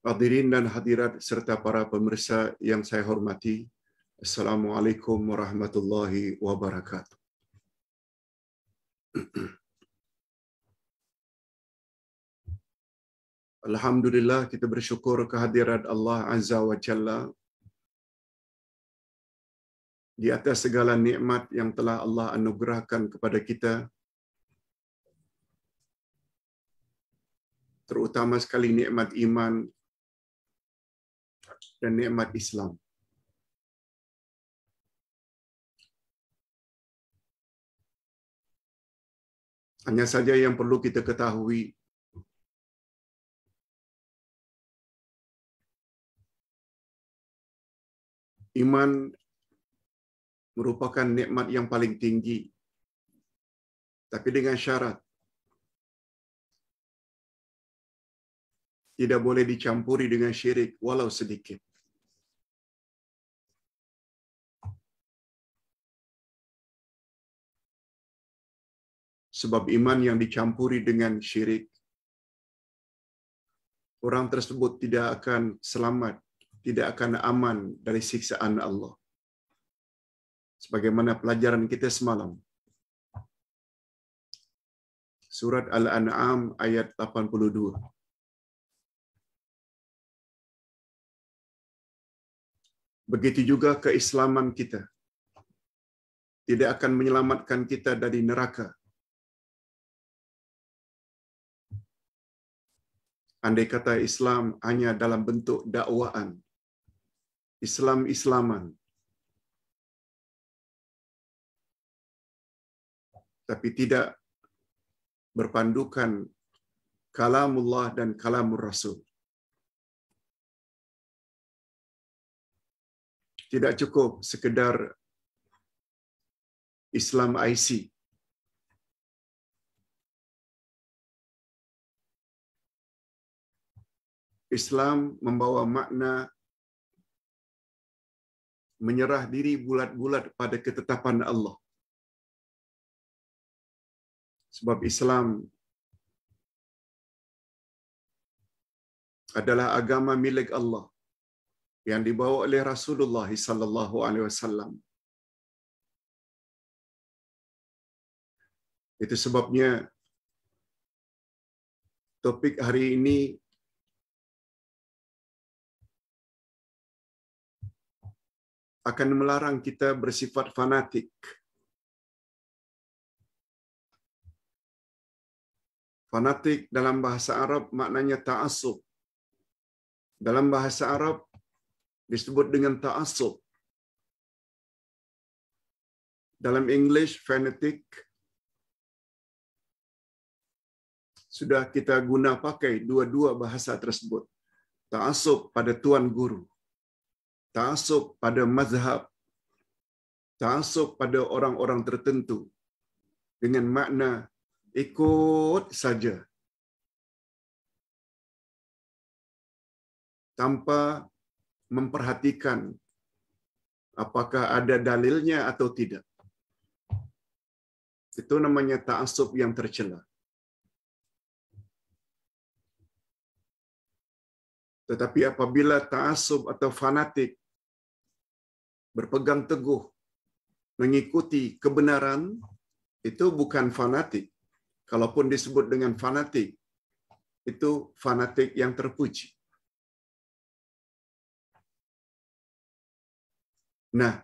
Hadirin dan hadirat serta para pemirsa yang saya hormati, Assalamualaikum warahmatullahi wabarakatuh. Alhamdulillah kita bersyukur kehadiran Allah Azza wa Jalla di atas segala nikmat yang telah Allah anugerahkan kepada kita terutama sekali nikmat iman dan nikmat Islam. Hanya saja yang perlu kita ketahui iman merupakan nikmat yang paling tinggi tapi dengan syarat tidak boleh dicampuri dengan syirik walau sedikit. sebab iman yang dicampuri dengan syirik. Orang tersebut tidak akan selamat, tidak akan aman dari siksaan Allah. Sebagaimana pelajaran kita semalam. Surat Al-An'am ayat 82. Begitu juga keislaman kita tidak akan menyelamatkan kita dari neraka Andai kata Islam hanya dalam bentuk dakwaan, Islam-Islaman. Tapi tidak berpandukan kalamullah dan kalamur rasul. Tidak cukup sekedar Islam IC Islam membawa makna menyerah diri bulat-bulat pada ketetapan Allah. Sebab Islam adalah agama milik Allah yang dibawa oleh Rasulullah sallallahu alaihi wasallam. Itu sebabnya topik hari ini akan melarang kita bersifat fanatik. Fanatik dalam bahasa Arab maknanya taasub. Dalam bahasa Arab disebut dengan taasub. Dalam English fanatik sudah kita guna pakai dua-dua bahasa tersebut. Taasub pada tuan guru. Taasub pada mazhab. Taasub pada orang-orang tertentu. Dengan makna ikut saja. Tanpa memperhatikan apakah ada dalilnya atau tidak. Itu namanya ta'asub yang tercela. Tetapi apabila ta'asub atau fanatik berpegang teguh mengikuti kebenaran itu bukan fanatik. Kalaupun disebut dengan fanatik, itu fanatik yang terpuji. Nah,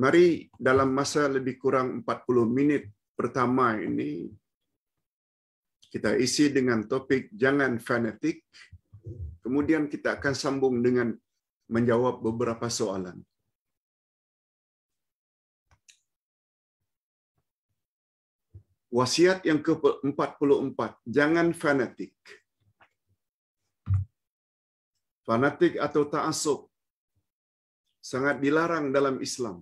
mari dalam masa lebih kurang 40 menit pertama ini kita isi dengan topik jangan fanatik. Kemudian kita akan sambung dengan menjawab beberapa soalan. Wasiat yang ke-44, jangan fanatik. Fanatik atau ta'asub sangat dilarang dalam Islam.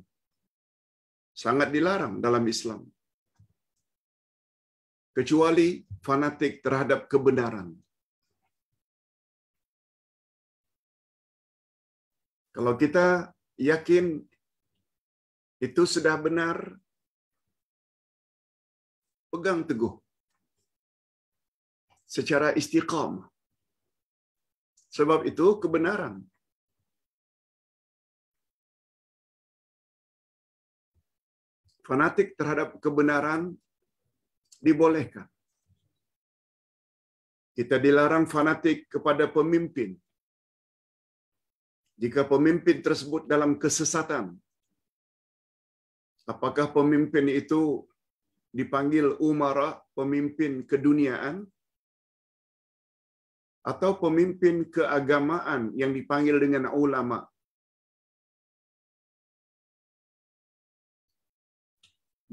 Sangat dilarang dalam Islam. Kecuali fanatik terhadap kebenaran. Kalau kita yakin itu sudah benar, pegang teguh secara istiqomah. Sebab itu kebenaran. Fanatik terhadap kebenaran dibolehkan. Kita dilarang fanatik kepada pemimpin, jika pemimpin tersebut dalam kesesatan, apakah pemimpin itu dipanggil umara, pemimpin keduniaan, atau pemimpin keagamaan yang dipanggil dengan ulama?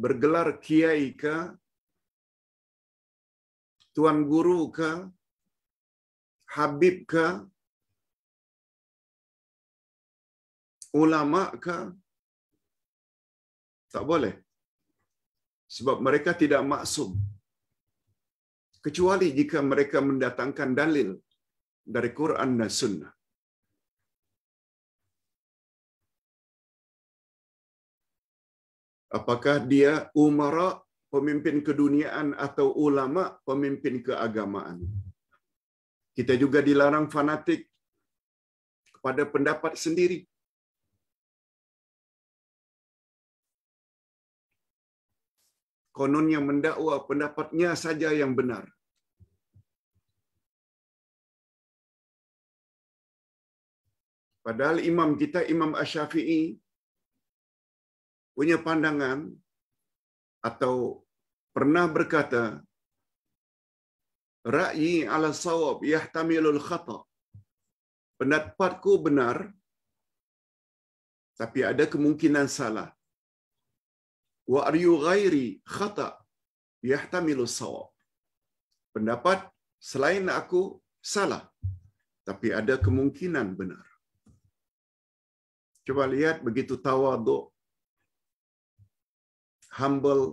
Bergelar kiai ke Tuan guru ke Habib ke ulama ke? Tak boleh. Sebab mereka tidak maksum. Kecuali jika mereka mendatangkan dalil dari Quran dan Sunnah. Apakah dia umara pemimpin keduniaan atau ulama pemimpin keagamaan? Kita juga dilarang fanatik kepada pendapat sendiri. Kononnya mendakwa pendapatnya saja yang benar. Padahal imam kita, Imam Ash-Syafi'i, punya pandangan atau pernah berkata, Ra'yi ala sawab yahtamilul khata. Pendapatku benar, tapi ada kemungkinan salah. wa aryu ghairi khata yahtamilu sawab. Pendapat selain aku salah, tapi ada kemungkinan benar. Coba lihat begitu tawadu humble,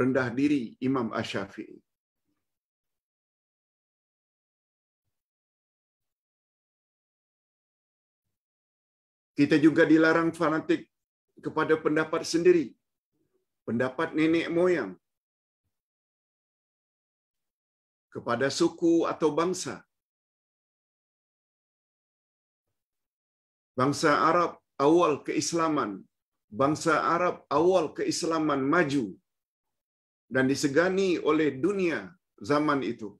rendah diri Imam ash syafii Kita juga dilarang fanatik kepada pendapat sendiri, pendapat nenek moyang, kepada suku atau bangsa. Bangsa Arab awal keislaman, bangsa Arab awal keislaman maju dan disegani oleh dunia zaman itu.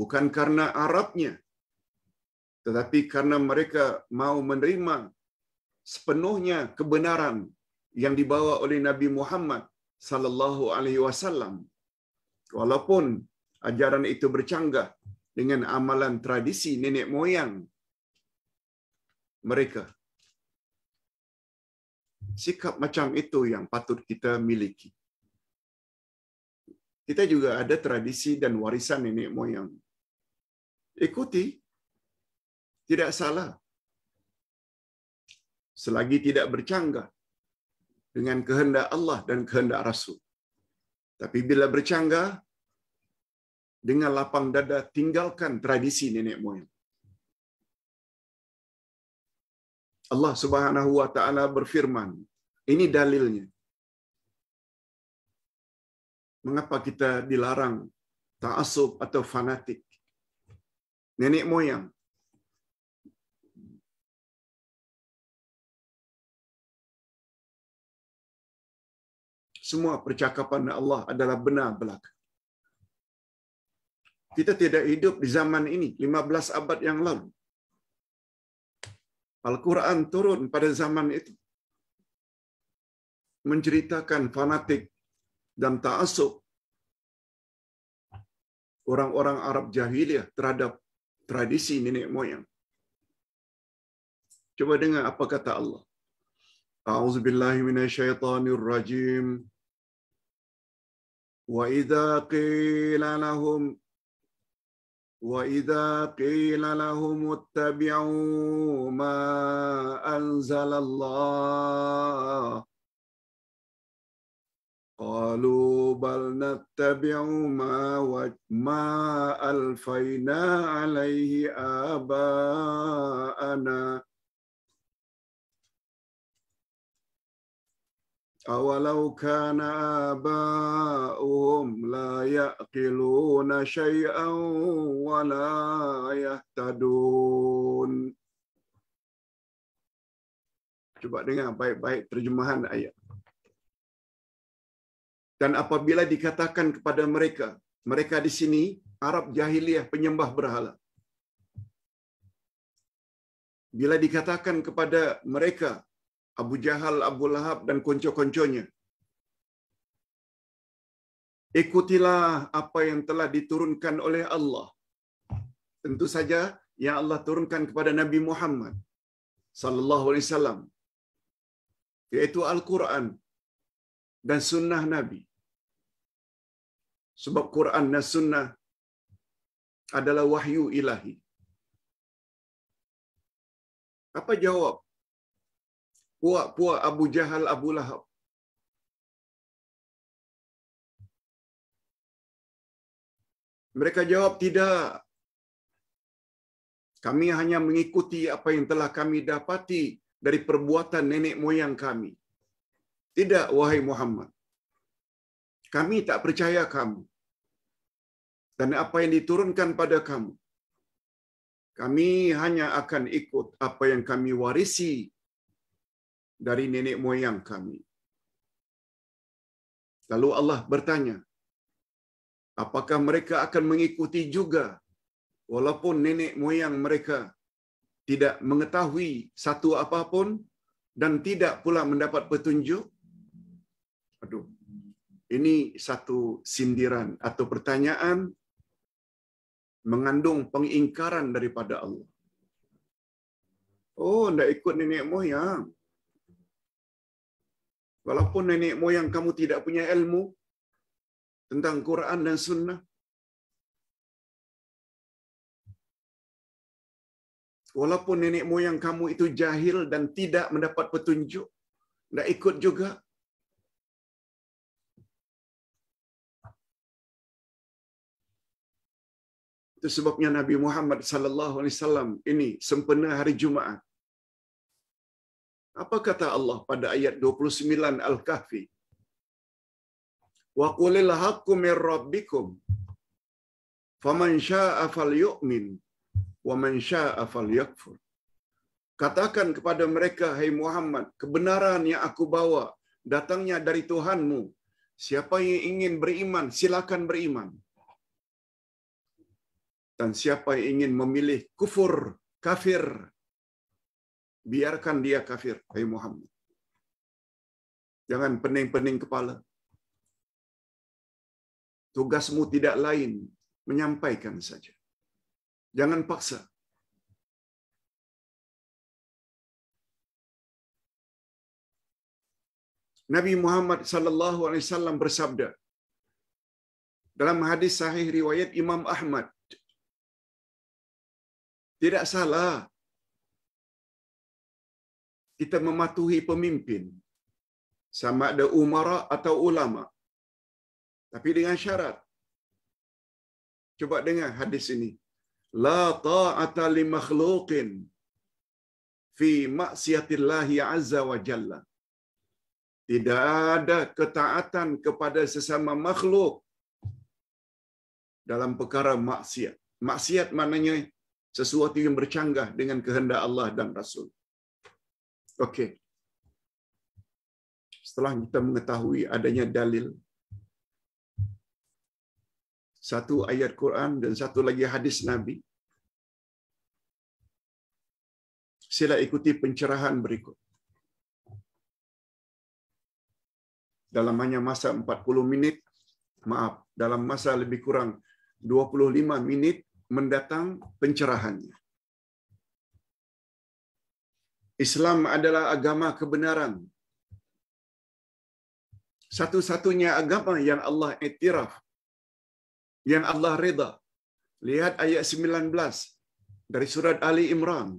Bukan karena Arabnya, tetapi karena mereka mau menerima sepenuhnya kebenaran yang dibawa oleh Nabi Muhammad sallallahu alaihi wasallam walaupun ajaran itu bercanggah dengan amalan tradisi nenek moyang mereka sikap macam itu yang patut kita miliki kita juga ada tradisi dan warisan nenek moyang ikuti tidak salah selagi tidak bercanggah dengan kehendak Allah dan kehendak Rasul. Tapi bila bercanggah, dengan lapang dada tinggalkan tradisi nenek moyang. Allah Subhanahu wa taala berfirman, ini dalilnya. Mengapa kita dilarang ta'assub atau fanatik? Nenek moyang semua percakapan Allah adalah benar belaka. Kita tidak hidup di zaman ini, 15 abad yang lalu. Al-Quran turun pada zaman itu. Menceritakan fanatik dan ta'asub orang-orang Arab jahiliyah terhadap tradisi nenek moyang. Coba dengar apa kata Allah. A'udzubillahiminasyaitanirrajim. rajim. واذا قيل لهم واذا قيل لهم اتبعوا ما انزل الله قالوا بل نتبع ما ما الفينا عليه اباءنا أولو كان آباؤهم لا يعقلون شيئا ولا يهتدون Coba dengar baik-baik terjemahan ayat. Dan apabila dikatakan kepada mereka, mereka di sini Arab jahiliyah penyembah berhala. Bila dikatakan kepada mereka Abu Jahal, Abu Lahab dan konco-konconya. Ikutilah apa yang telah diturunkan oleh Allah. Tentu saja yang Allah turunkan kepada Nabi Muhammad sallallahu alaihi wasallam yaitu Al-Quran dan sunnah Nabi. Sebab Quran dan sunnah adalah wahyu ilahi. Apa jawab puak-puak Abu Jahal, Abu Lahab. Mereka jawab tidak. Kami hanya mengikuti apa yang telah kami dapati dari perbuatan nenek moyang kami. Tidak, wahai Muhammad. Kami tak percaya kamu. Dan apa yang diturunkan pada kamu. Kami hanya akan ikut apa yang kami warisi dari nenek moyang kami. Lalu Allah bertanya, apakah mereka akan mengikuti juga walaupun nenek moyang mereka tidak mengetahui satu apapun dan tidak pula mendapat petunjuk? Aduh, ini satu sindiran atau pertanyaan mengandung pengingkaran daripada Allah. Oh, tidak ikut nenek moyang. walaupun nenek moyang kamu tidak punya ilmu tentang Quran dan sunnah walaupun nenek moyang kamu itu jahil dan tidak mendapat petunjuk tidak ikut juga Itu sebabnya Nabi Muhammad sallallahu alaihi wasallam ini sempena hari Jumaat. Apa kata Allah pada ayat 29 Al-Kahfi? Wa qulil haqqu min rabbikum faman syaa'a falyu'min wa man syaa'a falyakfur. Katakan kepada mereka, hai hey Muhammad, kebenaran yang aku bawa datangnya dari Tuhanmu. Siapa yang ingin beriman, silakan beriman. Dan siapa yang ingin memilih kufur, kafir, biarkan dia kafir, hai Muhammad. Jangan pening-pening kepala. Tugasmu tidak lain menyampaikan saja. Jangan paksa. Nabi Muhammad sallallahu alaihi wasallam bersabda dalam hadis sahih riwayat Imam Ahmad tidak salah kita mematuhi pemimpin sama ada umara atau ulama tapi dengan syarat cuba dengar hadis ini la ta'ata li makhluqin fi maksiatillahi azza wa jalla tidak ada ketaatan kepada sesama makhluk dalam perkara maksiat. Maksiat maknanya sesuatu yang bercanggah dengan kehendak Allah dan Rasul. Okey. Setelah kita mengetahui adanya dalil satu ayat Quran dan satu lagi hadis Nabi. Sila ikuti pencerahan berikut. Dalam hanya masa 40 minit, maaf, dalam masa lebih kurang 25 minit mendatang pencerahannya. Islam adalah agama kebenaran. Satu-satunya agama yang Allah iktiraf, yang Allah reda. Lihat ayat 19 dari surat Ali Imran.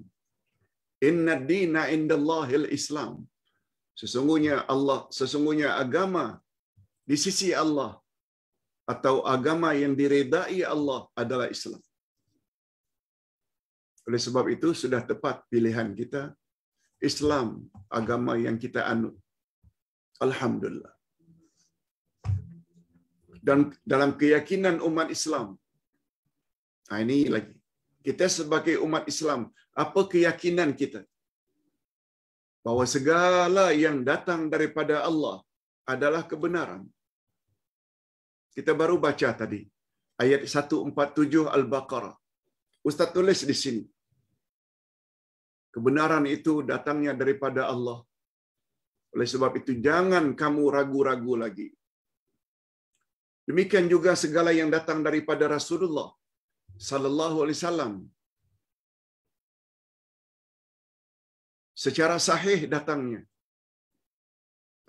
Inna dina indallahil Islam. Sesungguhnya Allah, sesungguhnya agama di sisi Allah atau agama yang diredai Allah adalah Islam. Oleh sebab itu sudah tepat pilihan kita Islam agama yang kita anut. Alhamdulillah. Dan dalam keyakinan umat Islam. Nah ha, ini lagi. Kita sebagai umat Islam, apa keyakinan kita? Bahawa segala yang datang daripada Allah adalah kebenaran. Kita baru baca tadi ayat 147 Al-Baqarah. Ustaz tulis di sini. Kebenaran itu datangnya daripada Allah. Oleh sebab itu jangan kamu ragu-ragu lagi. Demikian juga segala yang datang daripada Rasulullah sallallahu alaihi wasallam. Secara sahih datangnya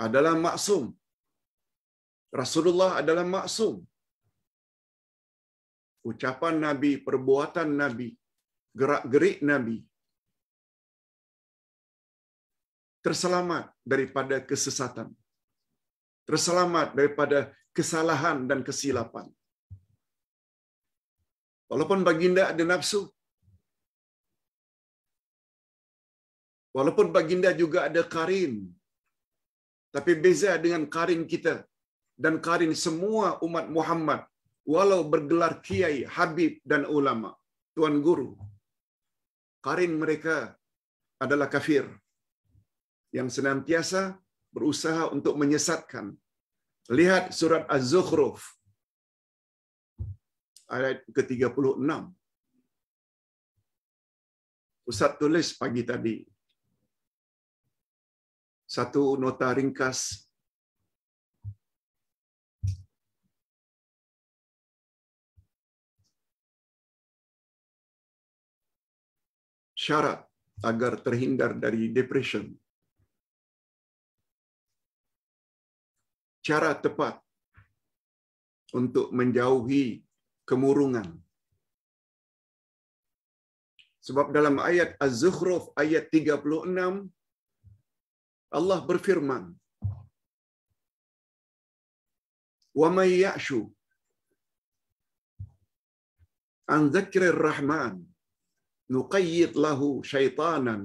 adalah maksum. Rasulullah adalah maksum. Ucapan Nabi, perbuatan Nabi, gerak-gerik Nabi terselamat daripada kesesatan. Terselamat daripada kesalahan dan kesilapan. Walaupun baginda ada nafsu. Walaupun baginda juga ada karin. Tapi beza dengan karin kita dan karin semua umat Muhammad walau bergelar kiai, habib dan ulama, tuan guru. Karin mereka adalah kafir yang senantiasa berusaha untuk menyesatkan. Lihat surat Az-Zukhruf ayat ke-36. Ustaz tulis pagi tadi satu nota ringkas syarat agar terhindar dari depression cara tepat untuk menjauhi kemurungan. Sebab dalam ayat Az-Zukhruf ayat 36 Allah berfirman Wa may ya'shu an dzikrir rahman nuqayyid lahu syaitanan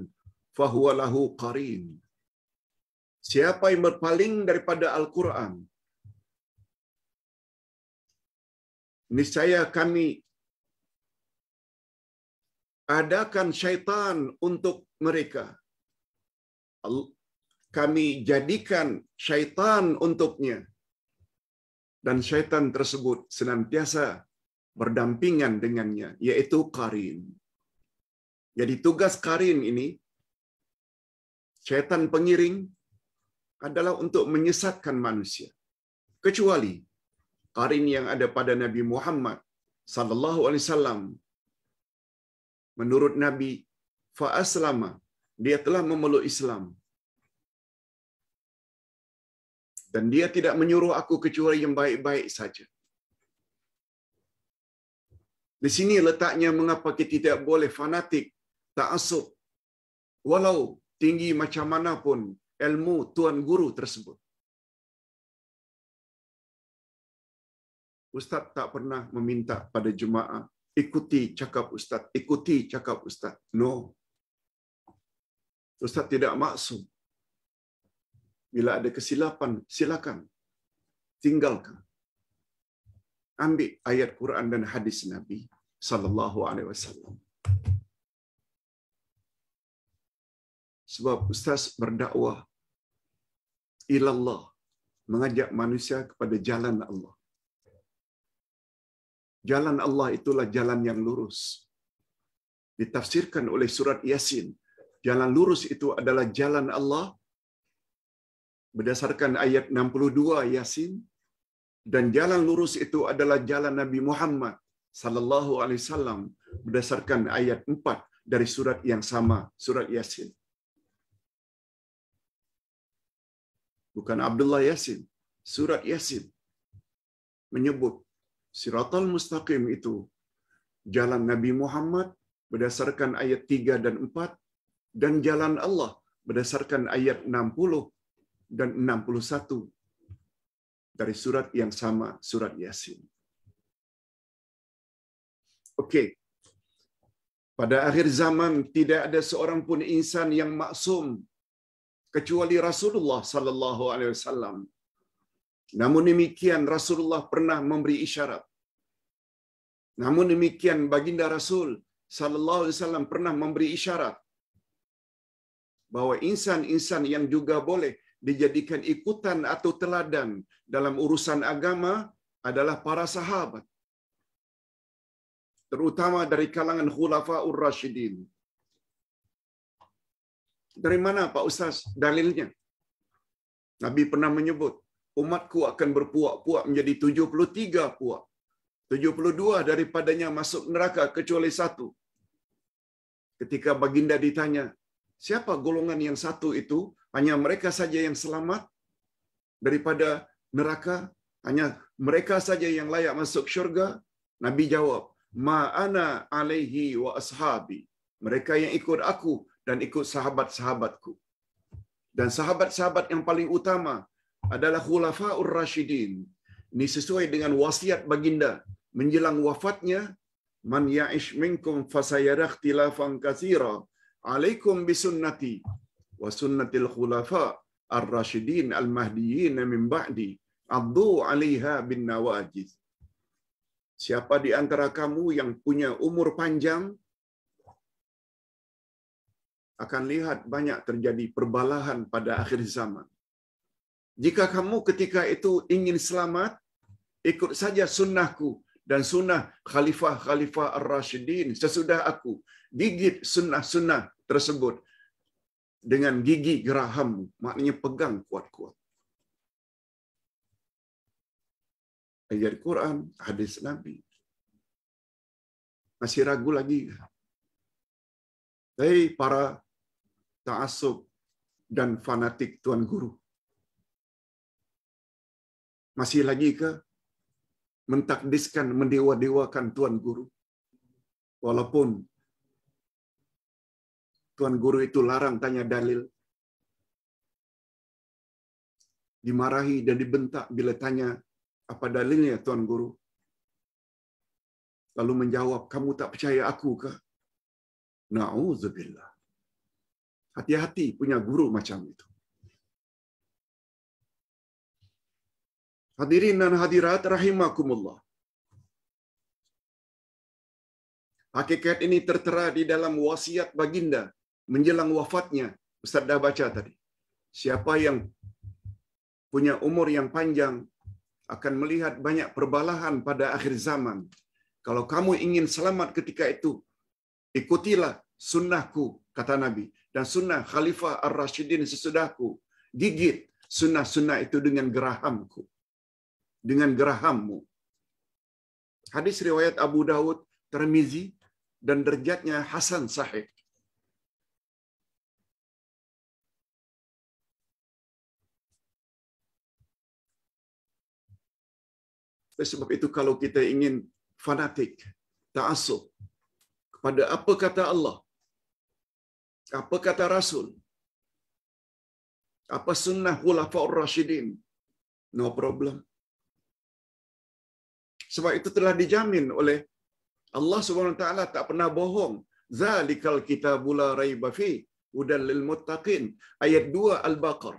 fahuwa lahu qarin. Siapa yang berpaling daripada Al-Quran? Niscaya kami adakan syaitan untuk mereka. Kami jadikan syaitan untuknya. Dan syaitan tersebut senantiasa berdampingan dengannya, yaitu Karim. Jadi tugas Karim ini, syaitan pengiring, adalah untuk menyesatkan manusia. Kecuali karin yang ada pada Nabi Muhammad sallallahu alaihi wasallam menurut Nabi fa aslama dia telah memeluk Islam dan dia tidak menyuruh aku kecuali yang baik-baik saja. Di sini letaknya mengapa kita tidak boleh fanatik, tak asup. Walau tinggi macam mana pun ilmu tuan guru tersebut. Ustaz tak pernah meminta pada jemaah ikuti cakap ustaz, ikuti cakap ustaz. No. Ustaz tidak maksud. Bila ada kesilapan, silakan tinggalkan. Ambil ayat Quran dan hadis Nabi sallallahu alaihi wasallam. Sebab Ustaz berdakwah ilallah, mengajak manusia kepada jalan Allah. Jalan Allah itulah jalan yang lurus. Ditafsirkan oleh surat Yasin, jalan lurus itu adalah jalan Allah berdasarkan ayat 62 Yasin dan jalan lurus itu adalah jalan Nabi Muhammad sallallahu alaihi wasallam berdasarkan ayat 4 dari surat yang sama, surat Yasin. bukan Abdullah Yasin, surat Yasin menyebut siratal mustaqim itu jalan Nabi Muhammad berdasarkan ayat 3 dan 4 dan jalan Allah berdasarkan ayat 60 dan 61 dari surat yang sama, surat Yasin. Oke. Pada akhir zaman tidak ada seorang pun insan yang maksum kecuali Rasulullah sallallahu alaihi wasallam. Namun demikian Rasulullah pernah memberi isyarat. Namun demikian baginda Rasul sallallahu alaihi wasallam pernah memberi isyarat bahwa insan-insan yang juga boleh dijadikan ikutan atau teladan dalam urusan agama adalah para sahabat. Terutama dari kalangan khulafaur rasyidin. Dari mana Pak Ustaz dalilnya? Nabi pernah menyebut, umatku akan berpuak-puak menjadi 73 puak. 72 daripadanya masuk neraka kecuali satu. Ketika baginda ditanya, siapa golongan yang satu itu? Hanya mereka saja yang selamat daripada neraka, hanya mereka saja yang layak masuk syurga. Nabi jawab, ma'ana alaihi wa ashabi. Mereka yang ikut aku dan ikut sahabat-sahabatku. Dan sahabat-sahabat yang paling utama adalah khulafaur Rashidin. Ini sesuai dengan wasiat baginda menjelang wafatnya, man ya'ish minkum fasayara ikhtilafan katsira. Alaikum bisunnati wa sunnatil khulafa ar al-mahdiyyin min ba'di. Addu 'alaiha bin nawajiz. Siapa di antara kamu yang punya umur panjang, akan lihat banyak terjadi perbalahan pada akhir zaman. Jika kamu ketika itu ingin selamat, ikut saja sunnahku dan sunnah khalifah-khalifah ar rashidin sesudah aku. Gigit sunnah-sunnah tersebut dengan gigi gerahammu, maknanya pegang kuat-kuat. Ayat Quran, hadis Nabi. Masih ragu lagi? Hei para taasub, dan fanatik Tuan Guru? Masih lagi ke mentakdiskan, mendewa-dewakan Tuan Guru? Walaupun Tuan Guru itu larang tanya dalil, dimarahi dan dibentak bila tanya apa dalilnya Tuan Guru. Lalu menjawab, kamu tak percaya aku kah? Na'udzubillah. Hati-hati punya guru macam itu. Hadirin dan hadirat rahimakumullah. Hakikat ini tertera di dalam wasiat baginda menjelang wafatnya. Ustaz dah baca tadi. Siapa yang punya umur yang panjang akan melihat banyak perbalahan pada akhir zaman. Kalau kamu ingin selamat ketika itu, ikutilah sunnahku, kata Nabi. dan sunnah Khalifah Ar-Rashidin sesudahku. Gigit sunnah-sunnah itu dengan gerahamku. Dengan gerahammu. Hadis riwayat Abu Dawud, Termizi, dan derjatnya Hasan Sahih. Sebab itu kalau kita ingin fanatik, ta'asub kepada apa kata Allah, apa kata rasul apa sunnah khulafaur rasyidin no problem sebab itu telah dijamin oleh Allah Subhanahu taala tak pernah bohong zalikal kitabula raiba fi hudal lil muttaqin ayat 2 al Bakar.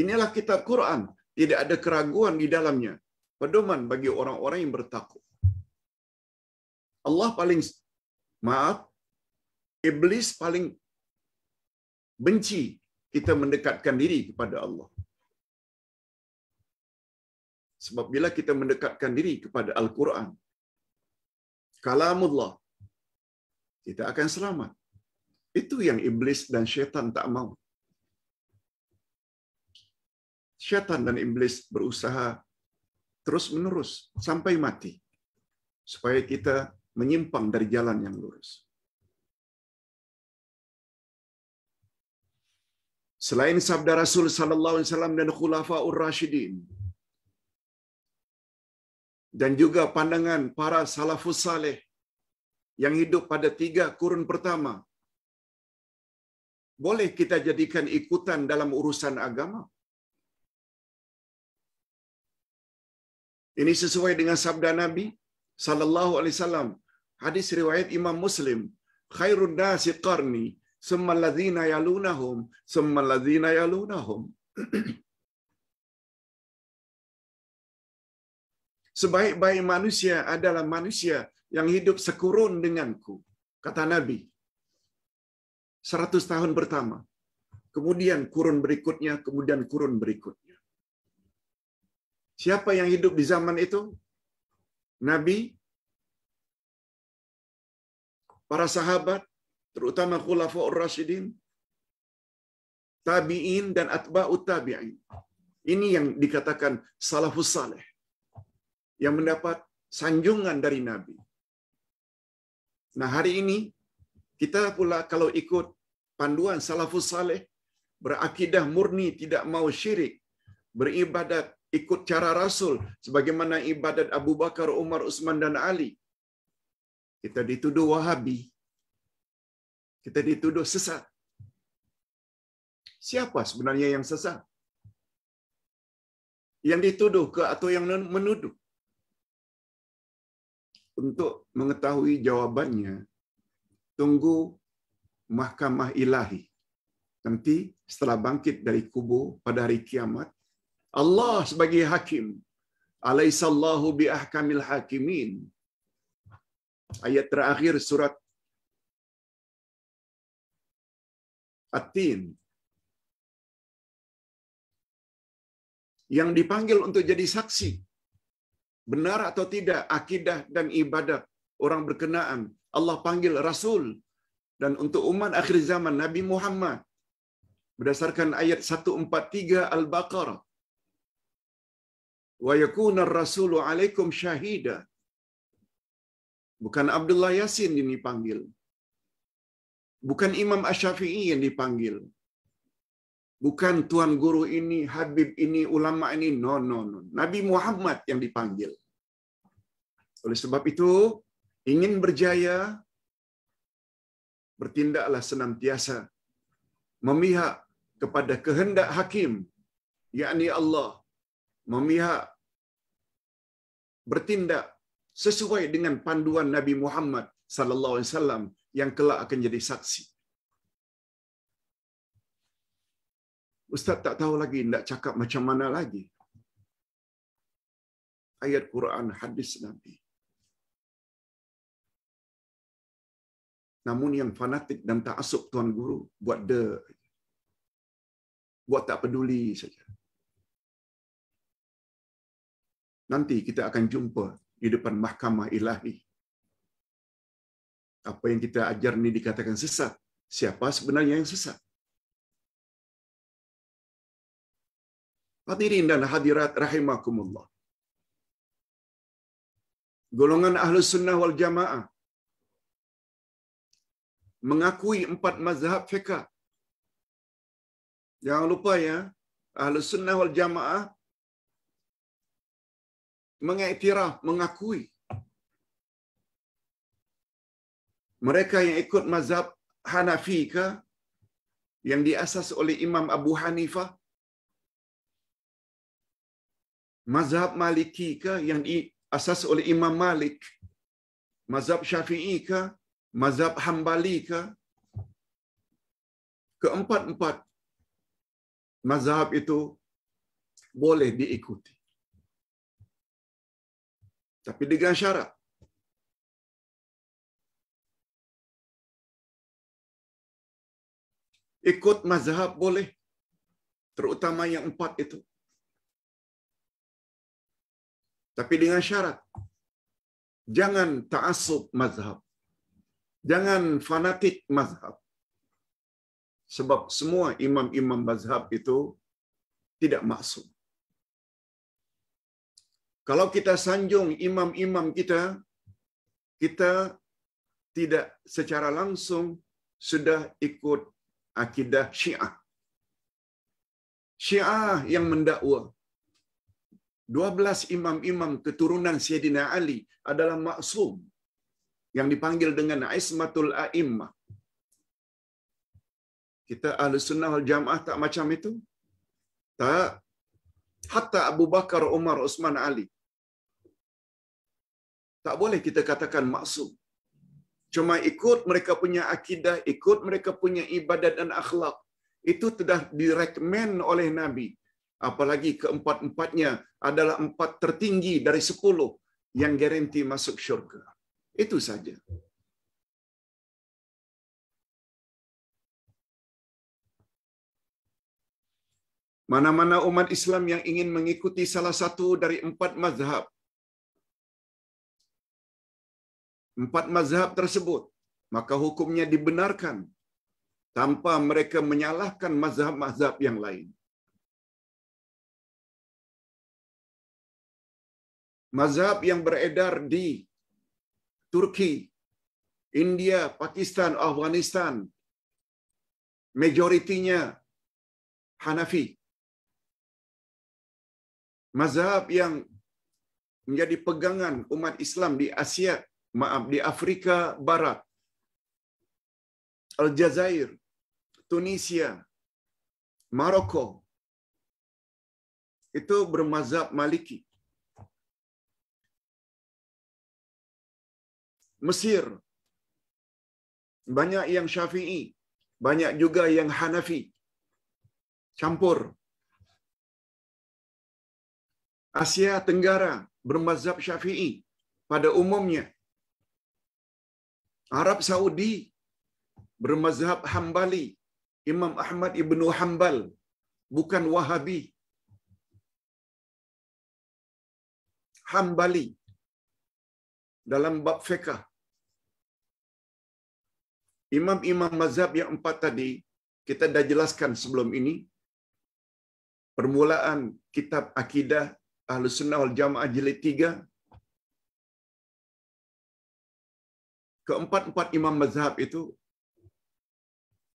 inilah kitab Quran tidak ada keraguan di dalamnya pedoman bagi orang-orang yang bertakwa Allah paling maaf Iblis paling benci kita mendekatkan diri kepada Allah. Sebab bila kita mendekatkan diri kepada Al-Quran, kalamullah, kita akan selamat. Itu yang iblis dan syaitan tak mau. Syaitan dan iblis berusaha terus-menerus sampai mati supaya kita menyimpang dari jalan yang lurus. Selain sabda Rasul sallallahu alaihi wasallam dan Ur Rashidin dan juga pandangan para salafus saleh yang hidup pada tiga kurun pertama boleh kita jadikan ikutan dalam urusan agama ini sesuai dengan sabda Nabi sallallahu alaihi wasallam hadis riwayat Imam Muslim khairun nasi qarni semaladina yalunahum summaladzina yalunahum sebaik-baik manusia adalah manusia yang hidup sekurun denganku kata nabi Seratus tahun pertama kemudian kurun berikutnya kemudian kurun berikutnya siapa yang hidup di zaman itu nabi para sahabat terutama ar rasyidin, tabi'in dan atba'u tabi'in. Ini yang dikatakan salafus saleh yang mendapat sanjungan dari Nabi. Nah, hari ini kita pula kalau ikut panduan salafus saleh berakidah murni tidak mau syirik, beribadat ikut cara Rasul sebagaimana ibadat Abu Bakar, Umar, Utsman dan Ali. Kita dituduh Wahabi. Kita dituduh sesat. Siapa sebenarnya yang sesat? Yang dituduh ke atau yang menuduh? Untuk mengetahui jawabannya, tunggu mahkamah ilahi. Nanti setelah bangkit dari kubur pada hari kiamat, Allah sebagai hakim. Alaihissallahu bi ahkamil hakimin. Ayat terakhir surat Atin. Yang dipanggil untuk jadi saksi. Benar atau tidak akidah dan ibadah orang berkenaan. Allah panggil Rasul. Dan untuk umat akhir zaman Nabi Muhammad. Berdasarkan ayat 143 Al-Baqarah. Wa yakuna rasulu alaikum syahida. Bukan Abdullah Yasin yang dipanggil. Bukan Imam Asyafi'i yang dipanggil. Bukan tuan guru ini, habib ini, ulama ini. No, no, no. Nabi Muhammad yang dipanggil. Oleh sebab itu, ingin berjaya, bertindaklah senantiasa memihak kepada kehendak hakim, yakni Allah, memihak bertindak sesuai dengan panduan Nabi Muhammad sallallahu alaihi wasallam yang kelak akan jadi saksi. Ustaz tak tahu lagi nak cakap macam mana lagi. Ayat Quran, hadis Nabi. Namun yang fanatik dan tak asuk Tuan Guru, buat de, buat tak peduli saja. Nanti kita akan jumpa di depan mahkamah ilahi. apa yang kita ajar ini dikatakan sesat. Siapa sebenarnya yang sesat? Hadirin dan hadirat rahimakumullah. Golongan ahlu sunnah wal jamaah mengakui empat mazhab fiqah. Jangan lupa ya, ahlu sunnah wal jamaah mengiktiraf, mengakui mereka yang ikut mazhab Hanafi ke yang diasas oleh Imam Abu Hanifah mazhab Maliki ke yang diasas oleh Imam Malik mazhab Syafi'i ke mazhab Hambali ke keempat-empat mazhab itu boleh diikuti tapi dengan syarat Ikut mazhab boleh. Terutama yang empat itu. Tapi dengan syarat. Jangan ta'asub mazhab. Jangan fanatik mazhab. Sebab semua imam-imam mazhab itu tidak maksum. Kalau kita sanjung imam-imam kita, kita tidak secara langsung sudah ikut akidah Syiah. Syiah yang mendakwa 12 imam-imam keturunan Sayyidina Ali adalah maksum yang dipanggil dengan Ismatul A'immah. Kita ahli sunnah wal jamaah tak macam itu? Tak. Hatta Abu Bakar, Umar, Osman, Ali. Tak boleh kita katakan maksum. Cuma ikut mereka punya akidah, ikut mereka punya ibadat dan akhlak. Itu sudah direkmen oleh Nabi. Apalagi keempat-empatnya adalah empat tertinggi dari sepuluh yang garanti masuk syurga. Itu saja. Mana-mana umat Islam yang ingin mengikuti salah satu dari empat mazhab empat mazhab tersebut, maka hukumnya dibenarkan tanpa mereka menyalahkan mazhab-mazhab yang lain. Mazhab yang beredar di Turki, India, Pakistan, Afghanistan, majoritinya Hanafi. Mazhab yang menjadi pegangan umat Islam di Asia maaf di Afrika Barat, Aljazair, Tunisia, Maroko, itu bermazhab Maliki. Mesir, banyak yang Syafi'i, banyak juga yang Hanafi. Campur. Asia Tenggara bermazhab Syafi'i pada umumnya. Arab Saudi bermazhab Hambali, Imam Ahmad ibnu Hambal, bukan Wahabi. Hambali dalam bab fiqah. Imam-imam mazhab yang empat tadi kita dah jelaskan sebelum ini permulaan kitab akidah Ahlus Sunnah wal Jamaah jilid 3 keempat-empat imam mazhab itu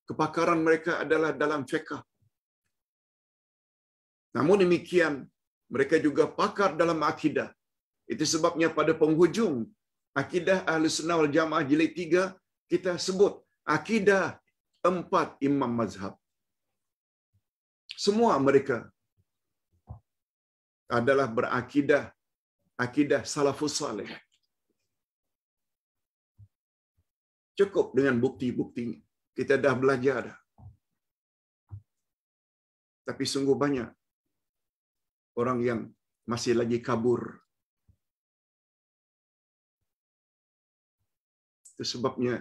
kepakaran mereka adalah dalam fiqh. Namun demikian, mereka juga pakar dalam akidah. Itu sebabnya pada penghujung akidah ahli sunnah wal jamaah jilid tiga, kita sebut akidah empat imam mazhab. Semua mereka adalah berakidah akidah salafus salih. Cukup dengan bukti-buktinya. Kita dah belajar dah. Tapi sungguh banyak orang yang masih lagi kabur. Itu sebabnya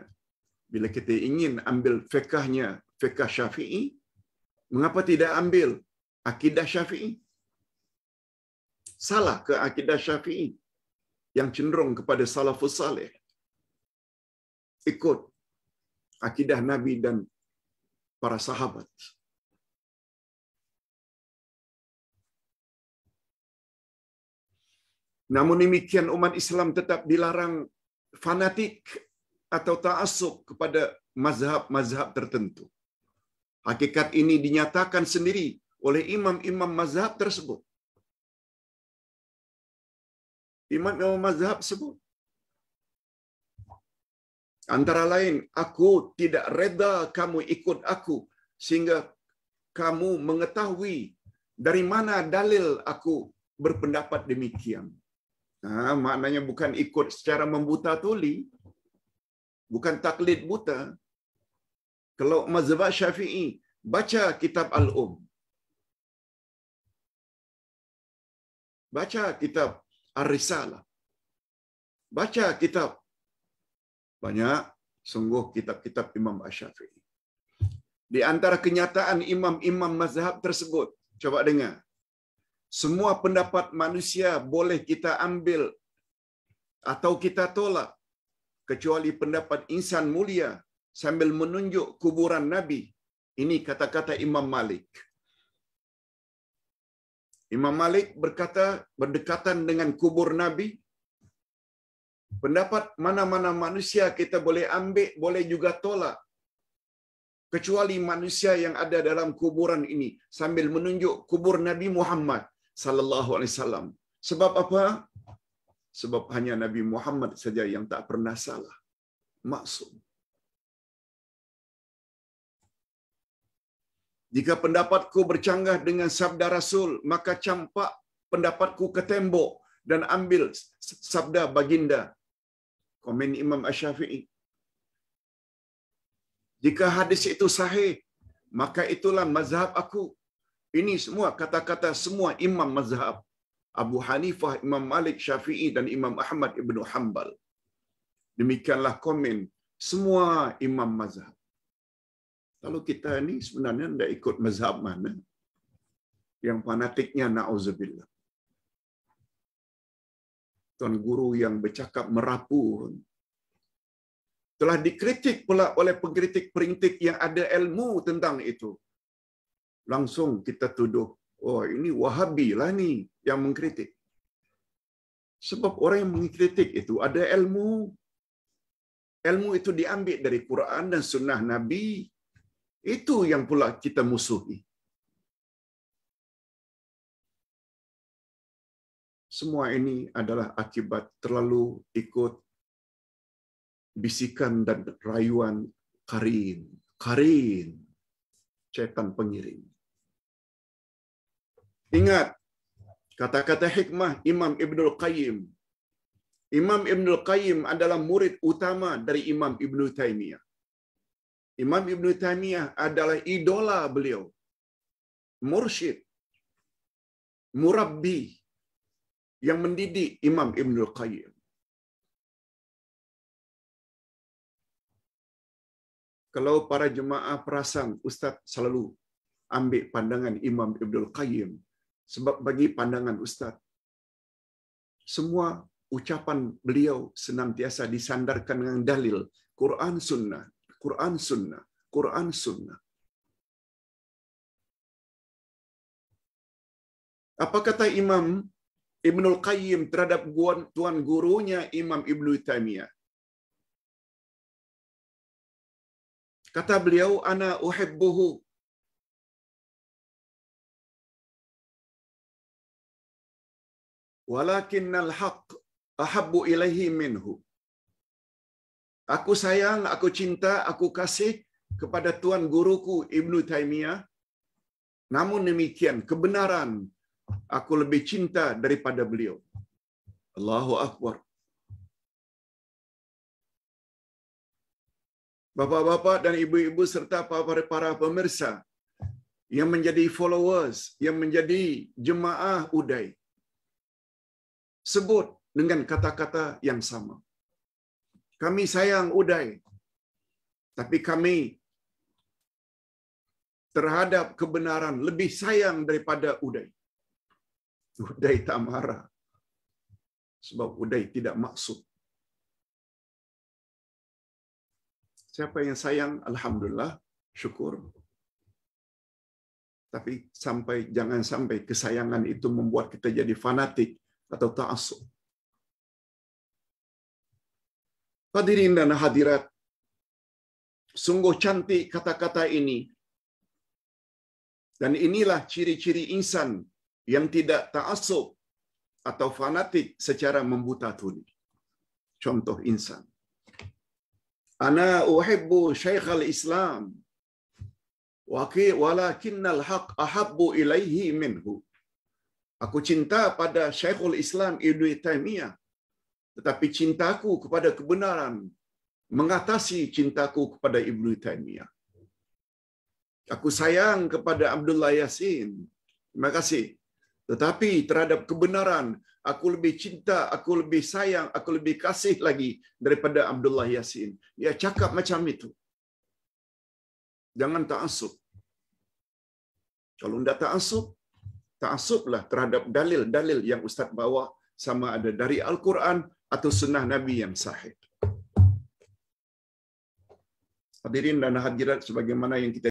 bila kita ingin ambil fiqahnya, fiqah syafi'i, mengapa tidak ambil akidah syafi'i? Salah ke akidah syafi'i yang cenderung kepada salafus salih ikut akidah Nabi dan para sahabat. Namun demikian umat Islam tetap dilarang fanatik atau ta'asub kepada mazhab-mazhab tertentu. Hakikat ini dinyatakan sendiri oleh imam-imam mazhab tersebut. Imam-imam mazhab tersebut Antara lain, aku tidak reda kamu ikut aku sehingga kamu mengetahui dari mana dalil aku berpendapat demikian. Ha, maknanya bukan ikut secara membuta tuli, bukan taklid buta. Kalau mazhab syafi'i, baca kitab Al-Um. Baca kitab Ar-Risalah. Baca kitab Banyak sungguh kitab-kitab Imam Ash-Syafi'i. Di antara kenyataan imam-imam mazhab tersebut, coba dengar. Semua pendapat manusia boleh kita ambil atau kita tolak kecuali pendapat insan mulia sambil menunjuk kuburan Nabi. Ini kata-kata Imam Malik. Imam Malik berkata berdekatan dengan kubur Nabi Pendapat mana-mana manusia kita boleh ambil, boleh juga tolak. Kecuali manusia yang ada dalam kuburan ini sambil menunjuk kubur Nabi Muhammad sallallahu alaihi wasallam. Sebab apa? Sebab hanya Nabi Muhammad saja yang tak pernah salah. maksud Jika pendapatku bercanggah dengan sabda Rasul, maka campak pendapatku ke tembok dan ambil sabda baginda komen Imam Ash-Syafi'i. Jika hadis itu sahih, maka itulah mazhab aku. Ini semua kata-kata semua imam mazhab. Abu Hanifah, Imam Malik Syafi'i dan Imam Ahmad Ibn Hanbal. Demikianlah komen semua imam mazhab. Kalau kita ini sebenarnya tidak ikut mazhab mana yang fanatiknya na'udzubillah tuan guru yang bercakap merapun. Telah dikritik pula oleh pengkritik perintik yang ada ilmu tentang itu. Langsung kita tuduh, oh ini wahabi lah ni yang mengkritik. Sebab orang yang mengkritik itu ada ilmu. Ilmu itu diambil dari Quran dan sunnah Nabi. Itu yang pula kita musuhi. semua ini adalah akibat terlalu ikut bisikan dan rayuan karin, karin, setan pengiring. Ingat, kata-kata hikmah Imam Ibnul Qayyim. Imam Ibnul Qayyim adalah murid utama dari Imam Ibnul Taimiyah. Imam Ibnul Taimiyah adalah idola beliau. Mursyid, murabbi, yang mendidik Imam Ibnul Qayyim. Kalau para jemaah perasan, Ustaz selalu ambil pandangan Imam Ibnul Qayyim. Sebab bagi pandangan Ustaz, semua ucapan beliau senantiasa disandarkan dengan dalil. Quran sunnah, Quran sunnah, Quran sunnah. Apa kata Imam Ibnu Qayyim terhadap tuan gurunya Imam Ibnu Taimiyah. Kata beliau, ana uhibbuhu. al haq ahabbu ilaihi minhu. Aku sayang, aku cinta, aku kasih kepada tuan guruku Ibnu Taimiyah. Namun demikian, kebenaran Aku lebih cinta daripada beliau. Allahu Akbar. Bapak-bapak dan ibu-ibu serta para pemirsa yang menjadi followers, yang menjadi jemaah Uday. Sebut dengan kata-kata yang sama. Kami sayang Uday, tapi kami terhadap kebenaran lebih sayang daripada Uday. Uday tak marah. Sebab Uday tidak maksud. Siapa yang sayang, Alhamdulillah, syukur. Tapi sampai jangan sampai kesayangan itu membuat kita jadi fanatik atau ta'asuk. Hadirin dan hadirat, sungguh cantik kata-kata ini. Dan inilah ciri-ciri insan yang tidak ta'asub atau fanatik secara membuta tuli. Contoh insan. Ana uhibbu syaikh al-Islam al haq ahabbu ilaihi minhu. Aku cinta pada Syekhul Islam Ibnu Taimiyah. Tetapi cintaku kepada kebenaran mengatasi cintaku kepada Ibnu Taimiyah. Aku sayang kepada Abdullah Yasin. Terima kasih Tetapi terhadap kebenaran, aku lebih cinta, aku lebih sayang, aku lebih kasih lagi daripada Abdullah Yasin. Dia cakap macam itu. Jangan tak ta'asub. Kalau tidak tak ta'asublah terhadap dalil-dalil yang Ustaz bawa sama ada dari Al-Quran atau sunnah Nabi yang sahih. Hadirin dan hadirat sebagaimana yang kita